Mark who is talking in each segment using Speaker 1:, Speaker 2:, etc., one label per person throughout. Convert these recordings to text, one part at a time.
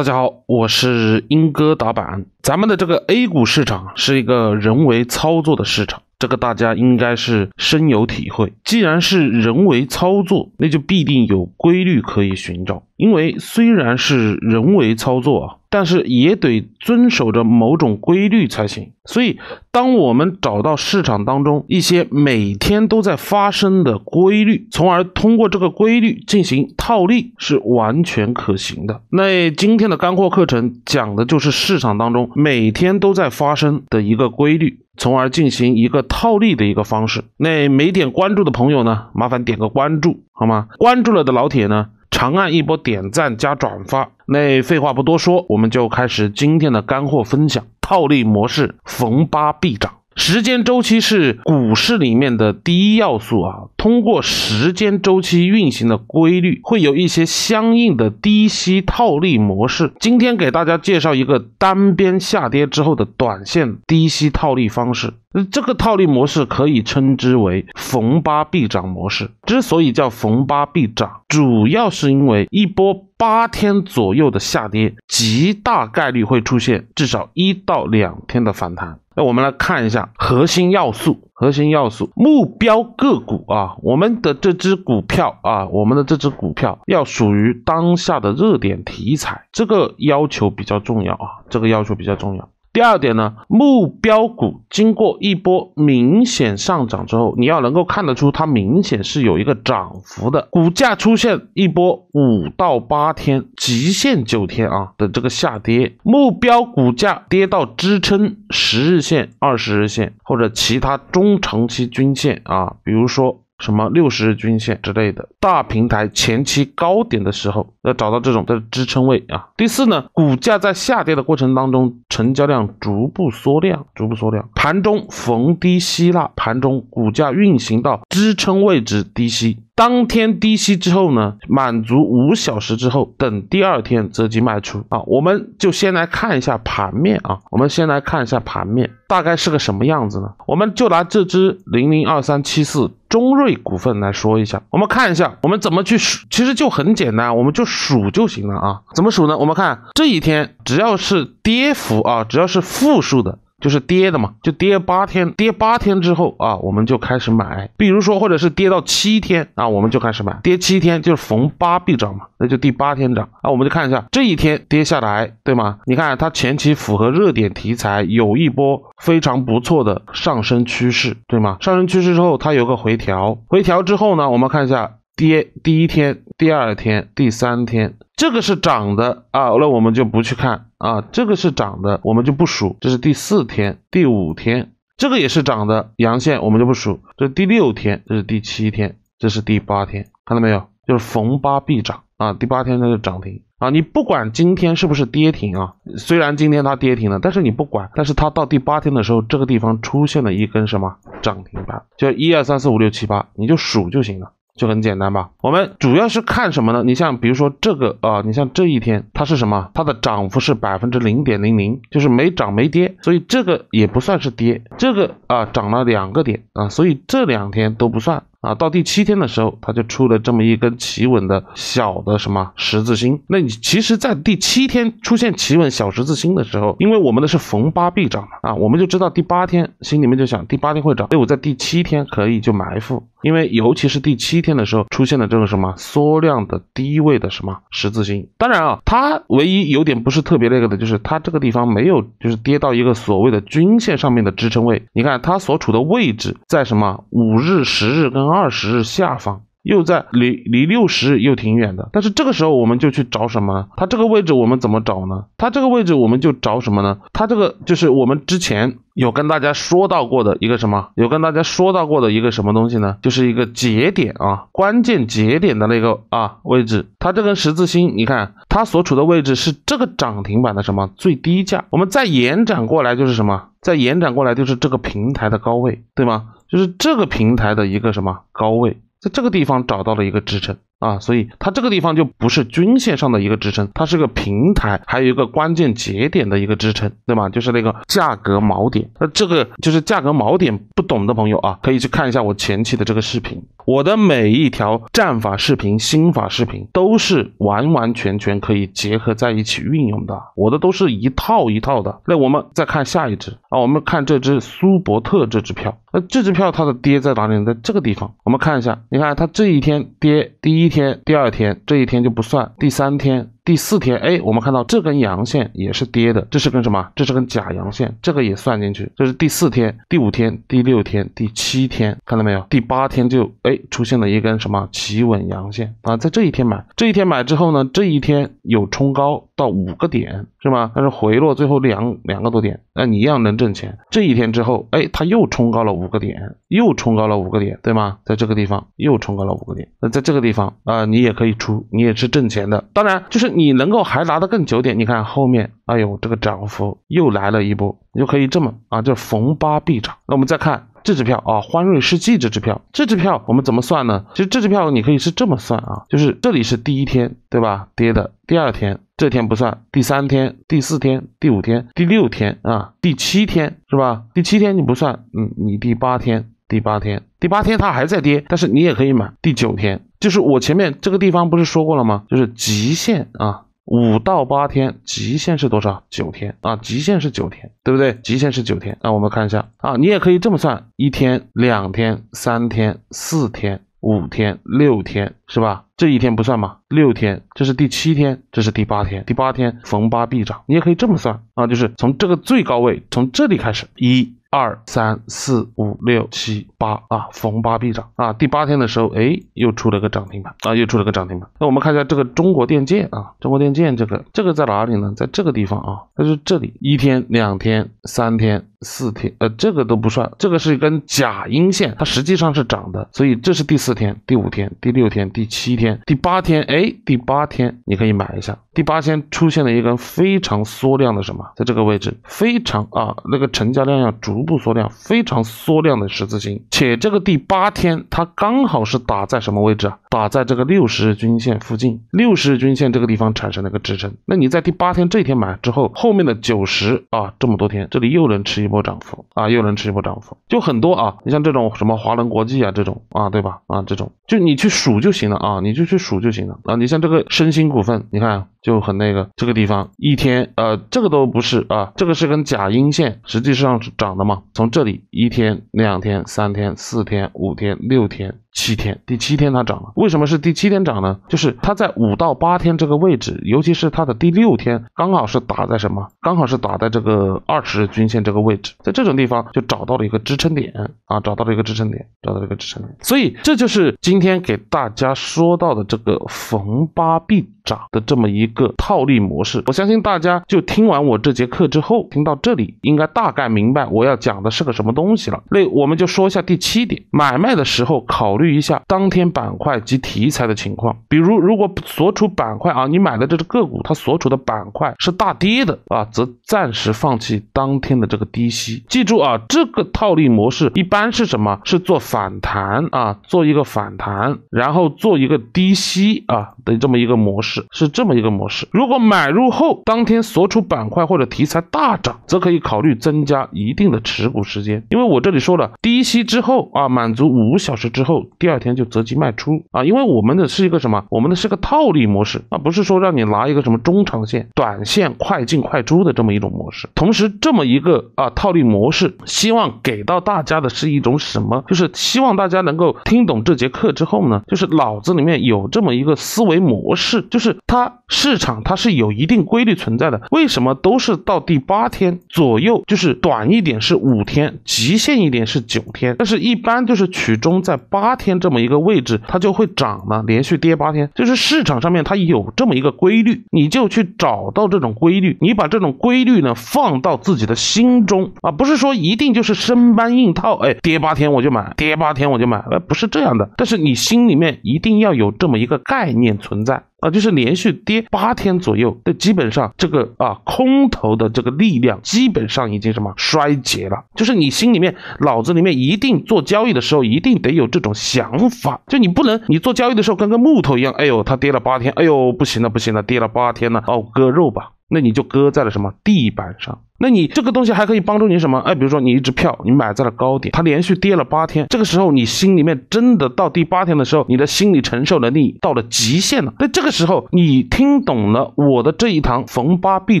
Speaker 1: 大家好，我是英哥打板。咱们的这个 A 股市场是一个人为操作的市场。这个大家应该是深有体会。既然是人为操作，那就必定有规律可以寻找。因为虽然是人为操作，啊，但是也得遵守着某种规律才行。所以，当我们找到市场当中一些每天都在发生的规律，从而通过这个规律进行套利，是完全可行的。那今天的干货课程讲的就是市场当中每天都在发生的一个规律。从而进行一个套利的一个方式。那没点关注的朋友呢，麻烦点个关注，好吗？关注了的老铁呢，长按一波点赞加转发。那废话不多说，我们就开始今天的干货分享。套利模式逢八必涨，时间周期是股市里面的第一要素啊。通过时间周期运行的规律，会有一些相应的低吸套利模式。今天给大家介绍一个单边下跌之后的短线低吸套利方式。那这个套利模式可以称之为逢八必涨模式。之所以叫逢八必涨，主要是因为一波八天左右的下跌，极大概率会出现至少一到两天的反弹。那我们来看一下核心要素。核心要素，目标个股啊，我们的这只股票啊，我们的这只股票要属于当下的热点题材，这个要求比较重要啊，这个要求比较重要。第二点呢，目标股经过一波明显上涨之后，你要能够看得出它明显是有一个涨幅的，股价出现一波五到八天，极限九天啊的这个下跌，目标股价跌到支撑十日线、二十日线或者其他中长期均线啊，比如说。什么六十日均线之类的，大平台前期高点的时候，要找到这种的支撑位啊。第四呢，股价在下跌的过程当中，成交量逐步缩量，逐步缩量，盘中逢低吸纳，盘中股价运行到支撑位置低吸。当天低吸之后呢，满足五小时之后，等第二天择机卖出啊。我们就先来看一下盘面啊，我们先来看一下盘面大概是个什么样子呢？我们就拿这只零零二三七四中瑞股份来说一下，我们看一下我们怎么去数，其实就很简单，我们就数就行了啊。怎么数呢？我们看这一天只要是跌幅啊，只要是负数的。就是跌的嘛，就跌八天，跌八天之后啊，我们就开始买。比如说，或者是跌到七天啊，我们就开始买，跌七天就是逢八必涨嘛，那就第八天涨啊，我们就看一下这一天跌下来，对吗？你看它前期符合热点题材，有一波非常不错的上升趋势，对吗？上升趋势之后它有个回调，回调之后呢，我们看一下。跌第一天、第二天、第三天，这个是涨的啊，那我们就不去看啊。这个是涨的，我们就不数。这是第四天、第五天，这个也是涨的阳线，我们就不数。这是第六天，这是第七天，这是第八天，看到没有？就是逢八必涨啊！第八天它就涨停啊！你不管今天是不是跌停啊，虽然今天它跌停了，但是你不管，但是它到第八天的时候，这个地方出现了一根什么涨停板？就一二三四五六七八，你就数就行了。就很简单吧，我们主要是看什么呢？你像比如说这个啊，你像这一天它是什么？它的涨幅是百分之零点零零，就是没涨没跌，所以这个也不算是跌。这个啊涨了两个点啊，所以这两天都不算啊。到第七天的时候，它就出了这么一根企稳的小的什么十字星。那你其实，在第七天出现企稳小十字星的时候，因为我们的是逢八必涨啊，我们就知道第八天心里面就想第八天会涨，所以我在第七天可以就埋伏。因为尤其是第七天的时候，出现了这个什么缩量的低位的什么十字星。当然啊，它唯一有点不是特别那个的，就是它这个地方没有，就是跌到一个所谓的均线上面的支撑位。你看它所处的位置在什么五日、十日跟二十日下方。又在离离六十又挺远的，但是这个时候我们就去找什么？它这个位置我们怎么找呢？它这个位置我们就找什么呢？它这个就是我们之前有跟大家说到过的一个什么？有跟大家说到过的一个什么东西呢？就是一个节点啊，关键节点的那个啊位置。它这根十字星，你看它所处的位置是这个涨停板的什么最低价？我们再延展过来就是什么？再延展过来就是这个平台的高位，对吗？就是这个平台的一个什么高位？在这个地方找到了一个支撑啊，所以它这个地方就不是均线上的一个支撑，它是个平台，还有一个关键节点的一个支撑，对吗？就是那个价格锚点。那这个就是价格锚点不懂的朋友啊，可以去看一下我前期的这个视频。我的每一条战法视频、心法视频都是完完全全可以结合在一起运用的，我的都是一套一套的。那我们再看下一只啊，我们看这只苏伯特这只票，那这只票它的跌在哪里呢？在这个地方，我们看一下，你看它这一天跌，第一天、第二天，这一天就不算，第三天。第四天，哎，我们看到这根阳线也是跌的，这是根什么？这是根假阳线，这个也算进去。这是第四天、第五天、第六天、第七天，看到没有？第八天就哎出现了一根什么企稳阳线啊？在这一天买，这一天买之后呢，这一天有冲高。到五个点是吗？但是回落最后两两个多点，那你一样能挣钱。这一天之后，哎，它又冲高了五个点，又冲高了五个点，对吗？在这个地方又冲高了五个点，那在这个地方啊，你也可以出，你也是挣钱的。当然，就是你能够还拿得更久点。你看后面。哎呦，这个涨幅又来了一波，你就可以这么啊，叫逢八必涨。那我们再看这支票啊，欢瑞世纪这支票，这支票我们怎么算呢？其实这支票你可以是这么算啊，就是这里是第一天，对吧？跌的，第二天这天不算，第三天、第四天、第五天、第六天啊，第七天是吧？第七天你不算，嗯，你第八天、第八天、第八天它还在跌，但是你也可以买第九天。就是我前面这个地方不是说过了吗？就是极限啊。五到八天，极限是多少？九天啊，极限是九天，对不对？极限是九天。那我们看一下啊，你也可以这么算：一天、两天、三天、四天、五天、六天，是吧？这一天不算嘛？六天，这是第七天，这是第八天。第八天逢八必涨，你也可以这么算啊，就是从这个最高位，从这里开始一。二三四五六七八啊，逢八必涨啊！第八天的时候，哎，又出了个涨停板啊，又出了个涨停板。那我们看一下这个中国电建啊，中国电建这个这个在哪里呢？在这个地方啊，它是这里一天、两天、三天。四天，呃，这个都不算，这个是一根假阴线，它实际上是涨的，所以这是第四天、第五天、第六天、第七天、第八天，哎，第八天你可以买一下，第八天出现了一根非常缩量的什么，在这个位置非常啊，那个成交量要逐步缩量，非常缩量的十字星，且这个第八天它刚好是打在什么位置啊？打在这个六十均线附近，六十均线这个地方产生了一个支撑，那你在第八天这一天买之后，后面的九十啊这么多天，这里又能吃一波涨幅啊，又能吃一波涨幅，就很多啊。你像这种什么华能国际啊这种啊，对吧？啊，这种就你去数就行了啊，你就去数就行了啊。你像这个申鑫股份，你看。就很那个这个地方一天呃这个都不是啊，这个是根假阴线，实际上是涨的嘛。从这里一天、两天、三天、四天、五天、六天、七天，第七天它涨了。为什么是第七天涨呢？就是它在五到八天这个位置，尤其是它的第六天，刚好是打在什么？刚好是打在这个二十日均线这个位置，在这种地方就找到了一个支撑点啊，找到了一个支撑点，找到了一个支撑点。所以这就是今天给大家说到的这个逢八必。涨的这么一个套利模式，我相信大家就听完我这节课之后，听到这里应该大概明白我要讲的是个什么东西了。那我们就说一下第七点，买卖的时候考虑一下当天板块及题材的情况。比如，如果所处板块啊，你买的这只个股它所处的板块是大跌的啊，则暂时放弃当天的这个低吸。记住啊，这个套利模式一般是什么？是做反弹啊，做一个反弹，然后做一个低吸啊的这么一个模式。是是这么一个模式，如果买入后当天所处板块或者题材大涨，则可以考虑增加一定的持股时间，因为我这里说了低吸之后啊，满足五小时之后，第二天就择机卖出啊，因为我们的是一个什么？我们的是个套利模式啊，不是说让你拿一个什么中长线、短线、快进快出的这么一种模式。同时，这么一个啊套利模式，希望给到大家的是一种什么？就是希望大家能够听懂这节课之后呢，就是脑子里面有这么一个思维模式，就。是它市场它是有一定规律存在的，为什么都是到第八天左右？就是短一点是五天，极限一点是九天，但是一般就是曲中在八天这么一个位置，它就会涨了。连续跌八天，就是市场上面它有这么一个规律，你就去找到这种规律，你把这种规律呢放到自己的心中啊，不是说一定就是生搬硬套，哎，跌八天我就买，跌八天我就买，哎，不是这样的。但是你心里面一定要有这么一个概念存在。啊，就是连续跌八天左右，那基本上这个啊空头的这个力量基本上已经什么衰竭了。就是你心里面、脑子里面一定做交易的时候，一定得有这种想法，就你不能，你做交易的时候跟个木头一样。哎呦，它跌了八天，哎呦，不行了，不行了，跌了八天了，哦，割肉吧，那你就割在了什么地板上。那你这个东西还可以帮助你什么？哎，比如说你一只票，你买在了高点，它连续跌了八天，这个时候你心里面真的到第八天的时候，你的心理承受能力到了极限了。那这个时候你听懂了我的这一堂逢八必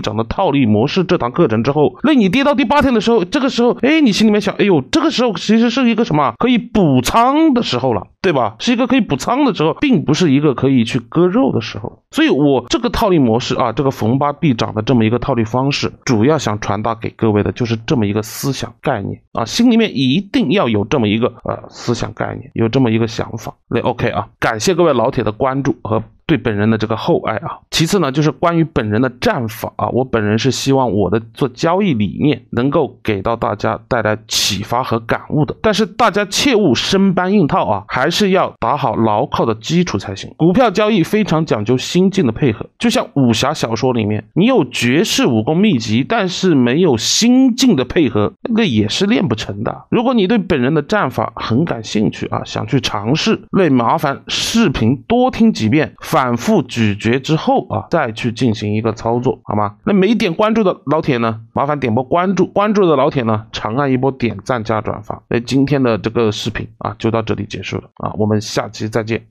Speaker 1: 涨的套利模式这堂课程之后，那你跌到第八天的时候，这个时候，哎，你心里面想，哎呦，这个时候其实是一个什么？可以补仓的时候了，对吧？是一个可以补仓的时候，并不是一个可以去割肉的时候。所以，我这个套利模式啊，这个逢八必涨的这么一个套利方式，主要想传。传达给各位的就是这么一个思想概念啊，心里面一定要有这么一个呃思想概念，有这么一个想法。那 OK 啊，感谢各位老铁的关注和。对本人的这个厚爱啊，其次呢就是关于本人的战法啊，我本人是希望我的做交易理念能够给到大家带来启发和感悟的，但是大家切勿生搬硬套啊，还是要打好牢靠的基础才行。股票交易非常讲究心境的配合，就像武侠小说里面，你有绝世武功秘籍，但是没有心境的配合，那个也是练不成的。如果你对本人的战法很感兴趣啊，想去尝试，那麻烦视频多听几遍反。反复咀嚼之后啊，再去进行一个操作，好吗？那没点关注的老铁呢，麻烦点波关注；关注的老铁呢，长按一波点赞加转发。那今天的这个视频啊，就到这里结束了啊，我们下期再见。